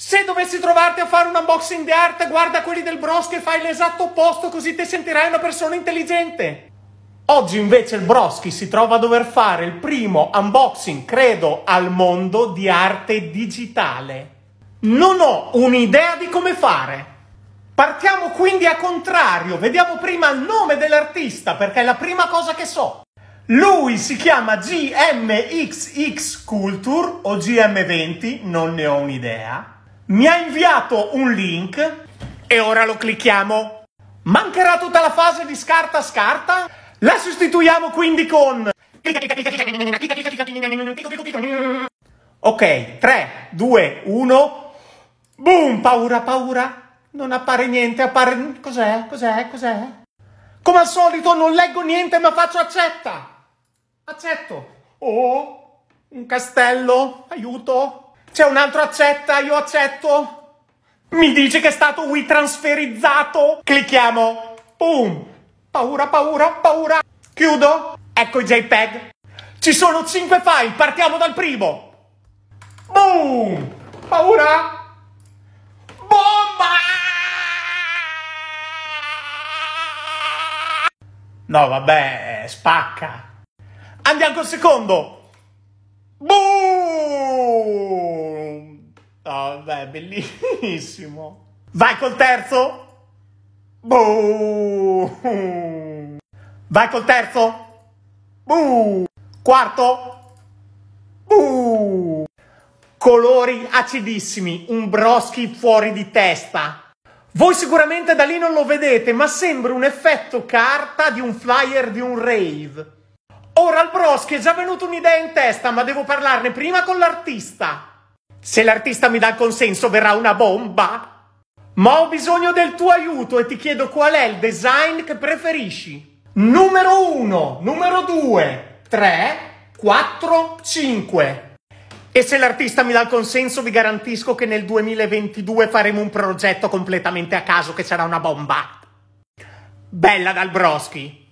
Se dovessi trovarti a fare un unboxing di arte, guarda quelli del brosco e fai l'esatto opposto, così ti sentirai una persona intelligente. Oggi invece il Broschi si trova a dover fare il primo unboxing, credo, al mondo di arte digitale. Non ho un'idea di come fare. Partiamo quindi a contrario, vediamo prima il nome dell'artista perché è la prima cosa che so. Lui si chiama GMXX Culture o GM20, non ne ho un'idea mi ha inviato un link e ora lo clicchiamo. Mancherà tutta la fase di scarta scarta? La sostituiamo quindi con... Ok, 3, 2, 1... Boom, paura, paura. Non appare niente, appare... Cos'è? Cos'è? Cos'è? Come al solito non leggo niente ma faccio accetta. Accetto. Oh, un castello, aiuto. C'è un altro accetta, io accetto. Mi dice che è stato Wii transferizzato. Clicchiamo. Boom. Paura, paura, paura. Chiudo. Ecco i JPEG. Ci sono 5 file, partiamo dal primo. Boom. Paura. Bomba. No, vabbè, spacca. Andiamo col secondo. Boom. Vabbè, bellissimo. Vai col terzo. Boom. Vai col terzo. Boom. Quarto. Boom. Colori acidissimi, un broschi fuori di testa. Voi sicuramente da lì non lo vedete, ma sembra un effetto carta di un flyer di un rave. Ora al broschi è già venuta un'idea in testa, ma devo parlarne prima con l'artista. Se l'artista mi dà il consenso verrà una bomba. Ma ho bisogno del tuo aiuto e ti chiedo qual è il design che preferisci. Numero 1, numero 2, 3, 4, 5. E se l'artista mi dà il consenso vi garantisco che nel 2022 faremo un progetto completamente a caso che sarà una bomba. Bella dal Broschi.